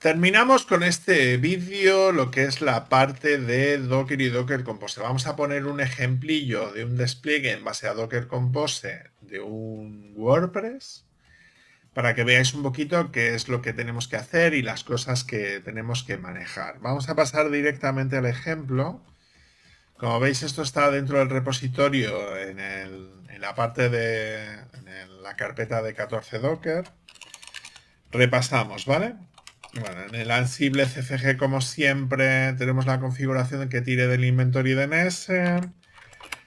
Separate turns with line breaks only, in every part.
Terminamos con este vídeo lo que es la parte de Docker y Docker Compose. Vamos a poner un ejemplillo de un despliegue en base a Docker Compose de un WordPress para que veáis un poquito qué es lo que tenemos que hacer y las cosas que tenemos que manejar. Vamos a pasar directamente al ejemplo. Como veis, esto está dentro del repositorio en, la parte de la carpeta de 14 Docker. Repasamos, ¿vale? Bueno, en el Ansible CCG, como siempre, tenemos la configuración que tire del inventory DNS.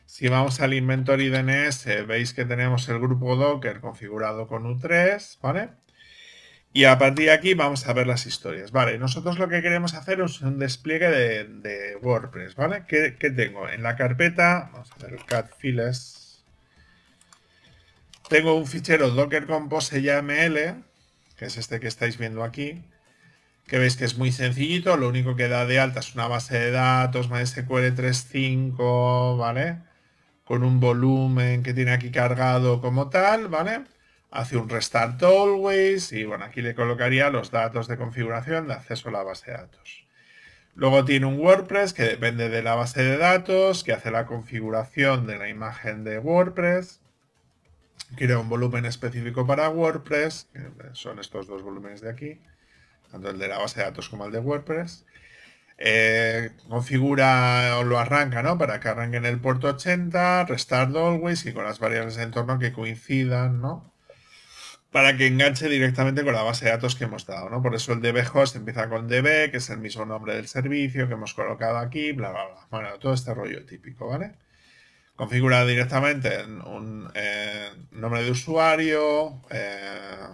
Si vamos al inventory DNS, veis que tenemos el grupo Docker configurado con U3, ¿vale? Y a partir de aquí vamos a ver las historias. Vale, nosotros lo que queremos hacer es un despliegue de, WordPress, ¿vale? ¿Qué, tengo? En la carpeta, vamos a ver, cat files. Tengo un fichero docker compose YAML, que es este que estáis viendo aquí, que veis que es muy sencillito, lo único que da de alta es una base de datos, MySQL 3.5, ¿vale? Con un volumen que tiene aquí cargado como tal, ¿vale? Hace un restart always y bueno, aquí le colocaría los datos de configuración de acceso a la base de datos. Luego tiene un WordPress que depende de la base de datos, que hace la configuración de la imagen de WordPress. Quiere un volumen específico para WordPress, que son estos dos volúmenes de aquí tanto el de la base de datos como el de WordPress. Eh, configura o lo arranca, ¿no? Para que arranque en el puerto 80, restart always y con las variables de entorno que coincidan, ¿no? Para que enganche directamente con la base de datos que hemos dado, ¿no? Por eso el dbhost empieza con db, que es el mismo nombre del servicio que hemos colocado aquí, bla, bla, bla. Bueno, todo este rollo típico, ¿vale? Configura directamente un eh, nombre de usuario, eh,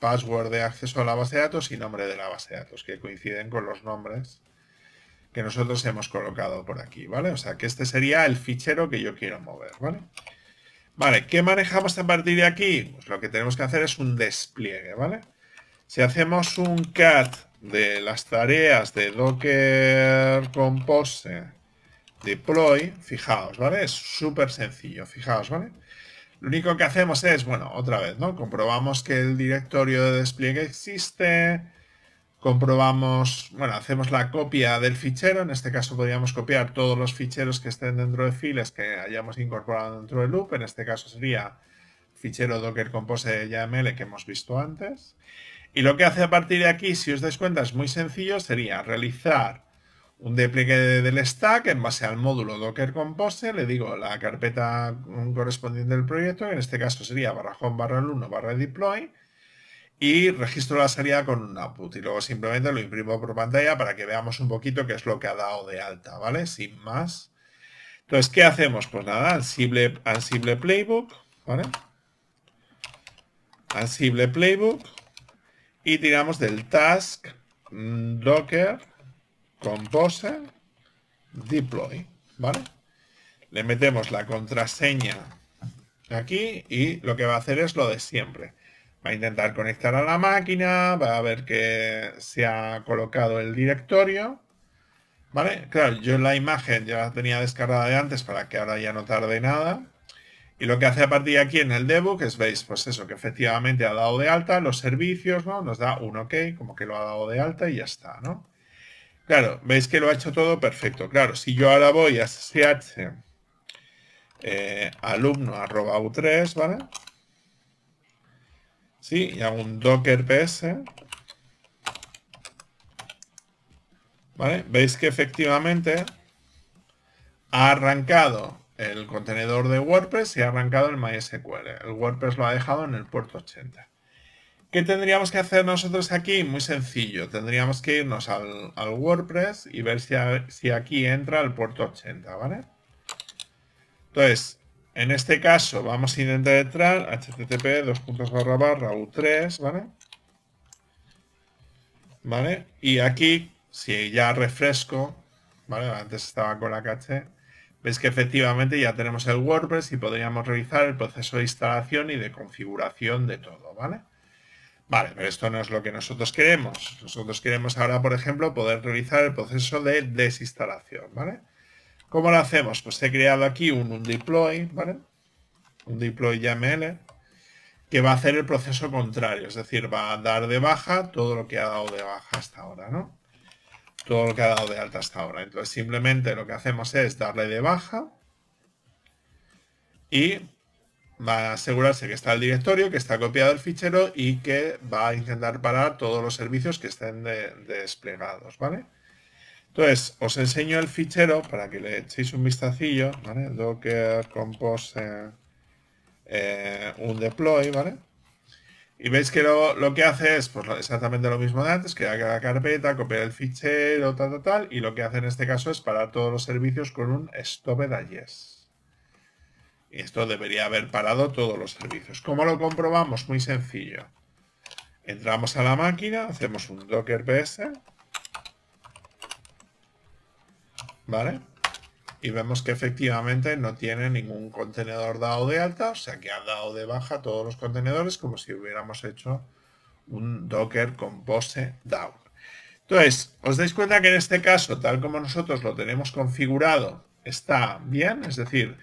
password de acceso a la base de datos y nombre de la base de datos, que coinciden con los nombres que nosotros hemos colocado por aquí, ¿vale? O sea, que este sería el fichero que yo quiero mover, ¿vale? Vale, ¿qué manejamos a partir de aquí? Pues lo que tenemos que hacer es un despliegue, ¿vale? Si hacemos un cat de las tareas de docker compose deploy, fijaos, ¿vale? Es súper sencillo, fijaos, ¿vale? vale lo único que hacemos es, bueno, otra vez, ¿no? Comprobamos que el directorio de despliegue existe, comprobamos, bueno, hacemos la copia del fichero, en este caso podríamos copiar todos los ficheros que estén dentro de files que hayamos incorporado dentro del loop, en este caso sería fichero docker compose que hemos visto antes. Y lo que hace a partir de aquí, si os dais cuenta, es muy sencillo, sería realizar un despliegue del stack en base al módulo Docker Compose, le digo la carpeta correspondiente del proyecto, que en este caso sería home, barra 1 barra deploy, y registro la salida con un output y luego simplemente lo imprimo por pantalla para que veamos un poquito qué es lo que ha dado de alta, ¿vale? Sin más. Entonces, ¿qué hacemos? Pues nada, Ansible, Ansible Playbook, ¿vale? Ansible Playbook y tiramos del task mm, docker Composer Deploy, ¿vale? Le metemos la contraseña aquí y lo que va a hacer es lo de siempre. Va a intentar conectar a la máquina, va a ver que se ha colocado el directorio. ¿Vale? Claro, yo la imagen ya la tenía descargada de antes para que ahora ya no tarde nada. Y lo que hace a partir de aquí en el debug es, veis, pues eso, que efectivamente ha dado de alta los servicios, ¿no? Nos da un OK, como que lo ha dado de alta y ya está, ¿no? Claro, veis que lo ha hecho todo perfecto. Claro, si yo ahora voy a sh eh, alumno u3, ¿vale? Sí, y hago un docker ps. ¿Vale? Veis que efectivamente ha arrancado el contenedor de WordPress y ha arrancado el MySQL. El WordPress lo ha dejado en el puerto 80. ¿Qué tendríamos que hacer nosotros aquí? Muy sencillo, tendríamos que irnos al, WordPress y ver si, si aquí entra el puerto 80, ¿vale? Entonces, en este caso vamos a intentar entrar http 2 u3, ¿vale? ¿Vale? Y aquí, si ya refresco, ¿vale? Antes estaba con la caché. Veis que efectivamente ya tenemos el WordPress y podríamos realizar el proceso de instalación y de configuración de todo, ¿vale? Vale, pero esto no es lo que nosotros queremos. Nosotros queremos ahora, por ejemplo, poder realizar el proceso de desinstalación, ¿vale? ¿Cómo lo hacemos? Pues he creado aquí un, un deploy, ¿vale? Un deploy YAML que va a hacer el proceso contrario, es decir, va a dar de baja todo lo que ha dado de baja hasta ahora, ¿no? Todo lo que ha dado de alta hasta ahora. Entonces simplemente lo que hacemos es darle de baja y va a asegurarse que está el directorio, que está copiado el fichero y que va a intentar parar todos los servicios que estén desplegados, ¿vale? Entonces, os enseño el fichero para que le echéis un vistacillo, ¿vale? Docker compose eh, un deploy, ¿vale? Y veis que lo, que hace es pues, exactamente lo mismo de antes, que haga la carpeta, copiar el fichero, tal, tal, tal, y lo que hace en este caso es parar todos los servicios con un stop de yes. Esto debería haber parado todos los servicios. ¿Cómo lo comprobamos? Muy sencillo. Entramos a la máquina, hacemos un docker ps. ¿Vale? Y vemos que efectivamente no tiene ningún contenedor dado de alta, o sea que ha dado de baja todos los contenedores como si hubiéramos hecho un docker compose down. Entonces, os dais cuenta que en este caso, tal como nosotros lo tenemos configurado, está bien, es decir,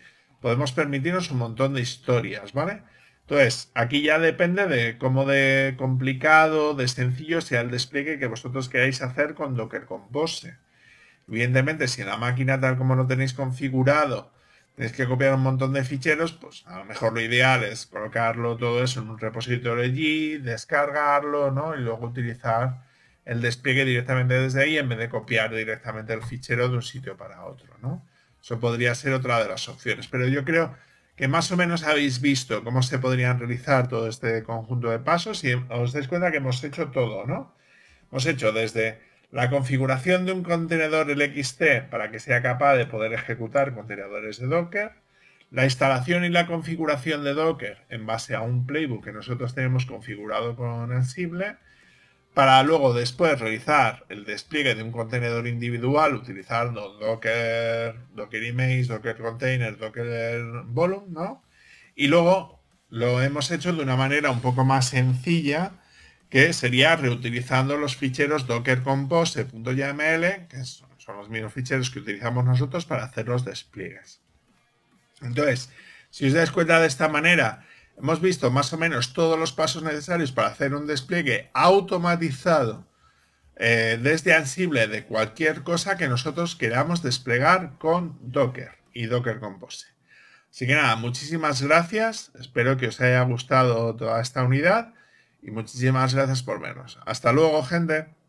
podemos permitirnos un montón de historias, ¿vale? Entonces, aquí ya depende de cómo de complicado, de sencillo sea el despliegue que vosotros queráis hacer con Docker Compose. Evidentemente, si en la máquina tal como lo tenéis configurado, tenéis que copiar un montón de ficheros, pues a lo mejor lo ideal es colocarlo todo eso en un repositorio allí, descargarlo, ¿no? Y luego utilizar el despliegue directamente desde ahí en vez de copiar directamente el fichero de un sitio para otro, ¿no? Eso podría ser otra de las opciones. Pero yo creo que más o menos habéis visto cómo se podrían realizar todo este conjunto de pasos y os dais cuenta que hemos hecho todo, ¿no? Hemos hecho desde la configuración de un contenedor LXT para que sea capaz de poder ejecutar contenedores de Docker, la instalación y la configuración de Docker en base a un playbook que nosotros tenemos configurado con Ansible, para luego después realizar el despliegue de un contenedor individual utilizando Docker, Docker Image, Docker Container, Docker Volume, ¿no? Y luego lo hemos hecho de una manera un poco más sencilla, que sería reutilizando los ficheros docker-compose.yml que son los mismos ficheros que utilizamos nosotros para hacer los despliegues. Entonces, si os dais cuenta de esta manera, Hemos visto más o menos todos los pasos necesarios para hacer un despliegue automatizado eh, desde Ansible de cualquier cosa que nosotros queramos desplegar con Docker y Docker Compose. Así que nada, muchísimas gracias. Espero que os haya gustado toda esta unidad y muchísimas gracias por vernos. Hasta luego, gente.